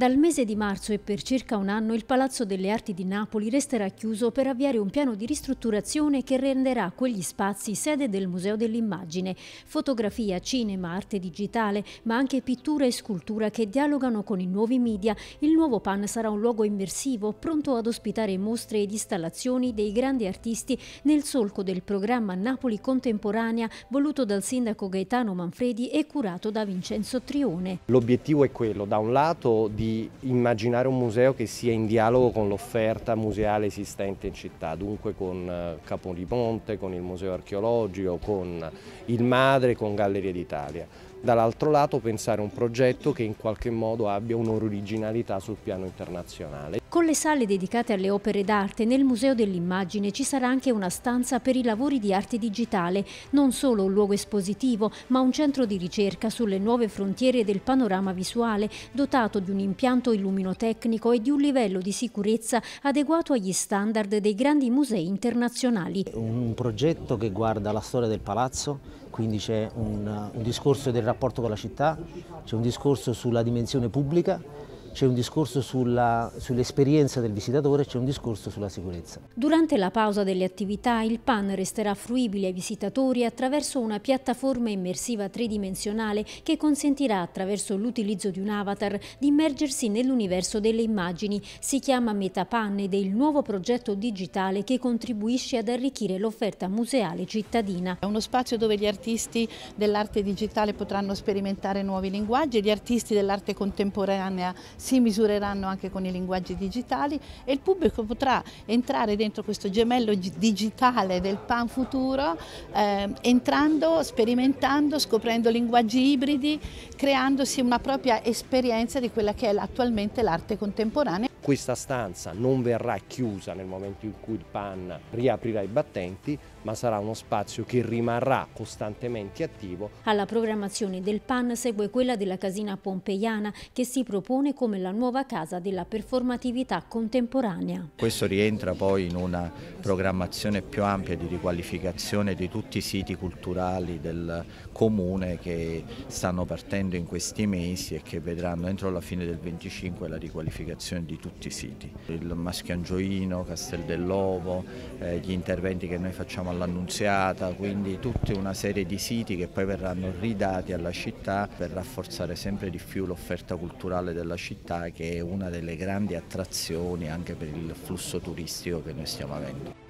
Dal mese di marzo e per circa un anno il Palazzo delle Arti di Napoli resterà chiuso per avviare un piano di ristrutturazione che renderà quegli spazi sede del Museo dell'Immagine, fotografia, cinema, arte digitale, ma anche pittura e scultura che dialogano con i nuovi media. Il nuovo PAN sarà un luogo immersivo pronto ad ospitare mostre ed installazioni dei grandi artisti nel solco del programma Napoli Contemporanea voluto dal sindaco Gaetano Manfredi e curato da Vincenzo Trione. L'obiettivo è quello, da un lato di immaginare un museo che sia in dialogo con l'offerta museale esistente in città, dunque con eh, Capodimonte, con il Museo Archeologico, con il Madre, con Gallerie d'Italia. Dall'altro lato pensare a un progetto che in qualche modo abbia un'originalità sul piano internazionale. Con le sale dedicate alle opere d'arte, nel Museo dell'Immagine ci sarà anche una stanza per i lavori di arte digitale, non solo un luogo espositivo, ma un centro di ricerca sulle nuove frontiere del panorama visuale, dotato di un impianto illuminotecnico e di un livello di sicurezza adeguato agli standard dei grandi musei internazionali. Un progetto che guarda la storia del palazzo, quindi c'è un, un discorso del rapporto con la città, c'è un discorso sulla dimensione pubblica, c'è un discorso sull'esperienza sull del visitatore, c'è un discorso sulla sicurezza. Durante la pausa delle attività il PAN resterà fruibile ai visitatori attraverso una piattaforma immersiva tridimensionale che consentirà attraverso l'utilizzo di un avatar di immergersi nell'universo delle immagini. Si chiama MetaPan ed è il nuovo progetto digitale che contribuisce ad arricchire l'offerta museale cittadina. È uno spazio dove gli artisti dell'arte digitale potranno sperimentare nuovi linguaggi, e gli artisti dell'arte contemporanea si misureranno anche con i linguaggi digitali e il pubblico potrà entrare dentro questo gemello digitale del pan futuro eh, entrando, sperimentando, scoprendo linguaggi ibridi, creandosi una propria esperienza di quella che è attualmente l'arte contemporanea. Questa stanza non verrà chiusa nel momento in cui il PAN riaprirà i battenti, ma sarà uno spazio che rimarrà costantemente attivo. Alla programmazione del PAN segue quella della Casina Pompeiana, che si propone come la nuova casa della performatività contemporanea. Questo rientra poi in una programmazione più ampia di riqualificazione di tutti i siti culturali del comune che stanno partendo in questi mesi e che vedranno entro la fine del 25 la riqualificazione di tutti tutti i siti. Il Maschiangioino, Castel dell'Ovo, eh, gli interventi che noi facciamo all'Annunziata, quindi tutta una serie di siti che poi verranno ridati alla città per rafforzare sempre di più l'offerta culturale della città che è una delle grandi attrazioni anche per il flusso turistico che noi stiamo avendo.